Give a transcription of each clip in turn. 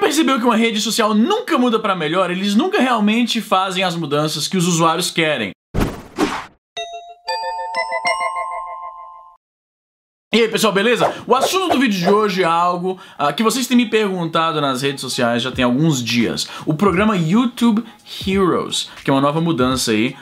percebeu que uma rede social nunca muda para melhor, eles nunca realmente fazem as mudanças que os usuários querem. E aí pessoal, beleza? O assunto do vídeo de hoje é algo uh, que vocês têm me perguntado nas redes sociais já tem alguns dias. O programa YouTube Heroes, que é uma nova mudança aí,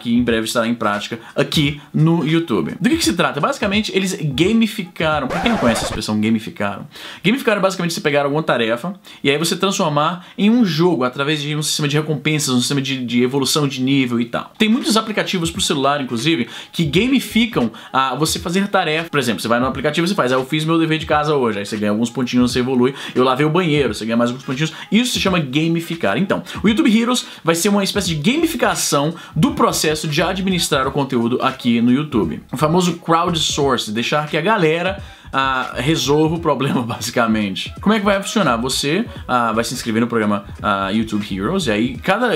que em breve estará em prática aqui no YouTube. Do que, que se trata? Basicamente, eles gamificaram. Pra quem não conhece a expressão gamificaram, gamificaram é basicamente você pegar alguma tarefa e aí você transformar em um jogo através de um sistema de recompensas, um sistema de, de evolução de nível e tal. Tem muitos aplicativos pro celular, inclusive, que gamificam a você fazer tarefa. Por exemplo, você vai no aplicativo e faz, ah, eu fiz meu dever de casa hoje, aí você ganha alguns pontinhos, você evolui, eu lavei o banheiro, você ganha mais alguns pontinhos. Isso se chama gamificar. Então, o YouTube Heroes vídeos, vai ser uma espécie de gamificação do processo de administrar o conteúdo aqui no YouTube. O famoso crowdsource, deixar que a galera ah, resolva o problema, basicamente. Como é que vai funcionar? Você ah, vai se inscrever no programa ah, YouTube Heroes, e aí cada,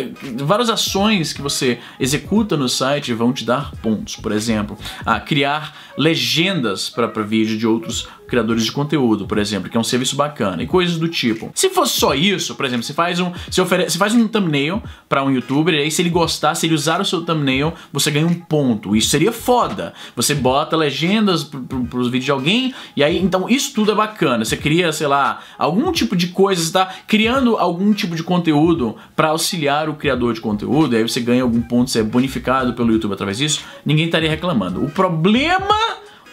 várias ações que você executa no site vão te dar pontos. Por exemplo, ah, criar legendas para vídeo de outros criadores de conteúdo, por exemplo, que é um serviço bacana, e coisas do tipo. Se fosse só isso, por exemplo, você faz um, você oferece, você faz um thumbnail para um youtuber, e aí se ele gostar, se ele usar o seu thumbnail, você ganha um ponto. Isso seria foda. Você bota legendas para os pros vídeos de alguém, e aí, então, isso tudo é bacana. Você cria, sei lá, algum tipo de coisa, você tá criando algum tipo de conteúdo para auxiliar o criador de conteúdo, e aí você ganha algum ponto, você é bonificado pelo YouTube através disso, ninguém estaria reclamando. O problema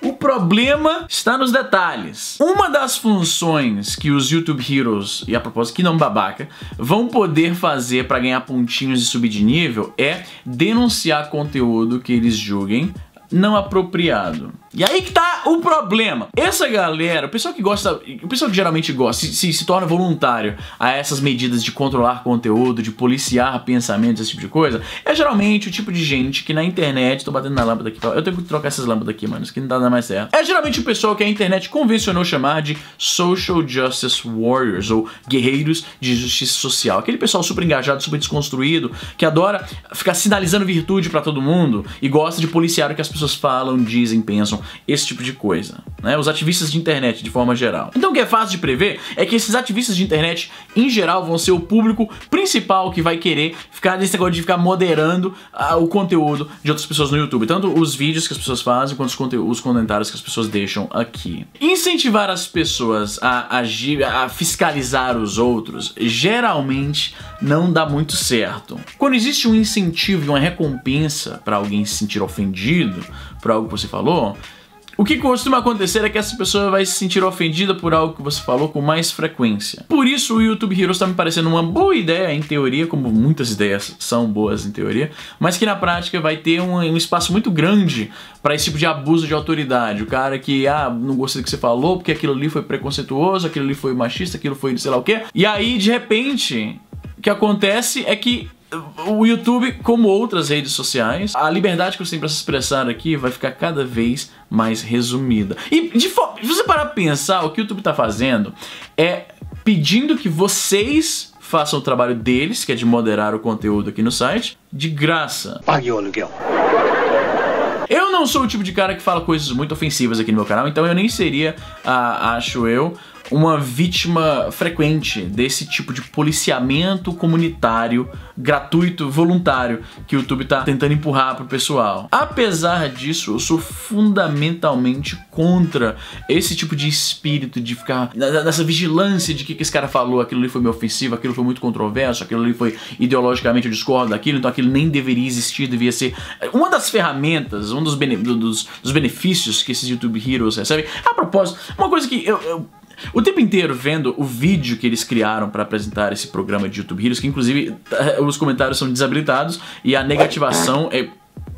o problema está nos detalhes. Uma das funções que os YouTube Heroes, e a propósito que não babaca, vão poder fazer para ganhar pontinhos e subir de nível é denunciar conteúdo que eles julguem não apropriado. E aí que tá o problema. Essa galera, o pessoal que gosta, o pessoal que geralmente gosta, se, se, se torna voluntário a essas medidas de controlar conteúdo, de policiar pensamentos, esse tipo de coisa, é geralmente o tipo de gente que na internet, tô batendo na lâmpada aqui, eu tenho que trocar essas lâmpadas aqui, mano, isso aqui não tá dando mais certo. É geralmente o pessoal que a internet convencionou chamar de social justice warriors, ou guerreiros de justiça social. Aquele pessoal super engajado, super desconstruído, que adora ficar sinalizando virtude para todo mundo e gosta de policiar o que as pessoas falam, dizem, pensam, esse tipo de coisa, né? Os ativistas de internet, de forma geral. Então o que é fácil de prever é que esses ativistas de internet, em geral, vão ser o público principal que vai querer ficar nesse negócio de ficar moderando ah, o conteúdo de outras pessoas no YouTube. Tanto os vídeos que as pessoas fazem, quanto os, os comentários que as pessoas deixam aqui. Incentivar as pessoas a agir, a fiscalizar os outros, geralmente não dá muito certo. Quando existe um incentivo e uma recompensa para alguém se sentir ofendido por algo que você falou, o que costuma acontecer é que essa pessoa vai se sentir ofendida por algo que você falou com mais frequência. Por isso, o YouTube Heroes está me parecendo uma boa ideia em teoria, como muitas ideias são boas em teoria, mas que na prática vai ter um, um espaço muito grande para esse tipo de abuso de autoridade. O cara que, ah, não gostei do que você falou, porque aquilo ali foi preconceituoso, aquilo ali foi machista, aquilo foi sei lá o quê. E aí, de repente, o que acontece é que uh, o YouTube, como outras redes sociais, a liberdade que você tem para se expressar aqui vai ficar cada vez mais resumida. E de se você parar pra pensar, o que o YouTube tá fazendo é pedindo que vocês façam o trabalho deles, que é de moderar o conteúdo aqui no site, de graça. Pague o aluguel. Eu não sou o tipo de cara que fala coisas muito ofensivas aqui no meu canal, então eu nem seria, ah, acho eu, uma vítima frequente desse tipo de policiamento comunitário gratuito, voluntário que o YouTube está tentando empurrar pro pessoal. Apesar disso, eu sou fundamentalmente contra esse tipo de espírito de ficar nessa vigilância de que, que esse cara falou, aquilo ali foi meio ofensivo, aquilo foi muito controverso, aquilo ali foi ideologicamente eu discordo daquilo, então aquilo nem deveria existir, devia ser eh, uma das ferramentas, um dos, bene, dos, dos benefícios que esses YouTube Heroes recebem. A propósito, uma coisa que eu, eu o tempo inteiro vendo o vídeo que eles criaram para apresentar esse programa de YouTube Heroes, que inclusive eh, os comentários são desabilitados e a negativação é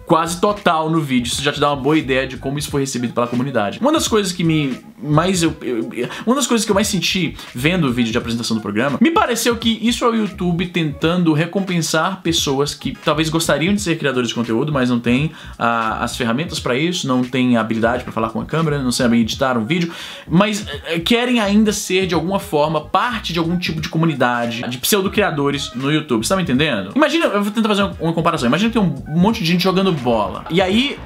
quase total no vídeo. Isso já te dá uma boa ideia de como isso foi recebido pela comunidade. Uma das coisas que me mas eu, eu, Uma das coisas que eu mais senti vendo o vídeo de apresentação do programa, me pareceu que isso é o YouTube tentando recompensar pessoas que talvez gostariam de ser criadores de conteúdo, mas não têm ah, as ferramentas para isso, não têm habilidade para falar com a câmera, não sabem editar um vídeo, mas eh, eh, querem ainda ser de alguma forma parte de algum tipo de comunidade de pseudo-criadores no YouTube. Você tá me entendendo? Imagina, eu vou tentar fazer uma, uma comparação. Imagina que tem um monte de gente jogando bola. E aí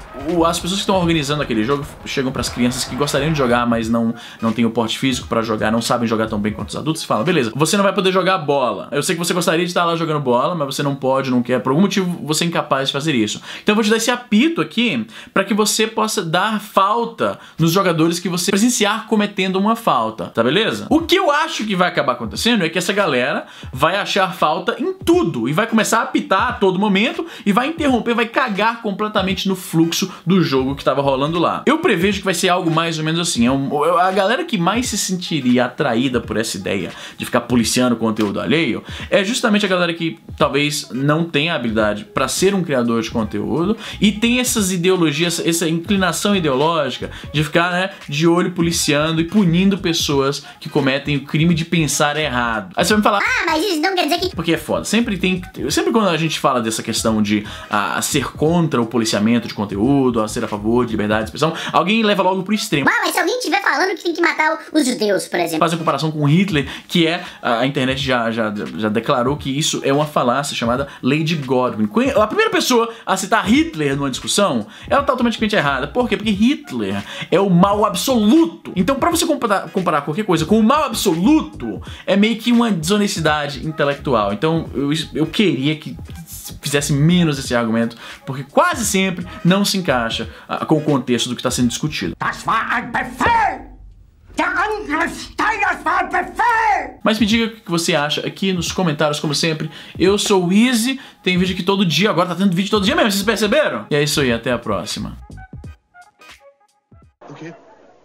as pessoas que estão organizando aquele jogo chegam para as crianças que gostariam de jogar, mas não, não tem o porte físico para jogar, não sabem jogar tão bem quanto os adultos, e falam: beleza, você não vai poder jogar bola. Eu sei que você gostaria de estar lá jogando bola, mas você não pode, não quer, por algum motivo você é incapaz de fazer isso. Então eu vou te dar esse apito aqui para que você possa dar falta nos jogadores que você presenciar cometendo uma falta, tá beleza? O que eu acho que vai acabar acontecendo é que essa galera vai achar falta em tudo e vai começar a apitar a todo momento e vai interromper, vai cagar completamente no fluxo do jogo que tava rolando lá. Eu prevejo que vai ser algo mais ou menos assim. É um, é a galera que mais se sentiria atraída por essa ideia de ficar policiando o conteúdo alheio é justamente a galera que talvez não tenha habilidade para ser um criador de conteúdo e tem essas ideologias, essa inclinação ideológica de ficar né, de olho policiando e punindo pessoas que cometem o crime de pensar errado. Aí você vai me falar, ah, mas isso não quer dizer que. Porque é foda. Sempre tem. Sempre quando a gente fala dessa questão de a ah, ser contra o policiamento de conteúdo, tudo, a ser a favor de liberdade de expressão, alguém leva logo pro extremo. Ah, mas se alguém estiver falando que tem que matar os judeus, por exemplo. Fazer comparação com Hitler, que é, a internet já, já, já declarou que isso é uma falácia chamada Lady Godwin. A primeira pessoa a citar Hitler numa discussão, ela tá automaticamente errada. Por quê? Porque Hitler é o mal absoluto. Então, para você comparar, comparar qualquer coisa com o mal absoluto, é meio que uma desonestidade intelectual. Então, eu, eu queria que fizesse menos esse argumento, porque quase sempre não se encaixa uh, com o contexto do que está sendo discutido. Mas me diga o que você acha aqui nos comentários, como sempre. Eu sou o Easy, tem vídeo aqui todo dia, agora tá tendo vídeo todo dia mesmo, vocês perceberam? E é isso aí, até a próxima.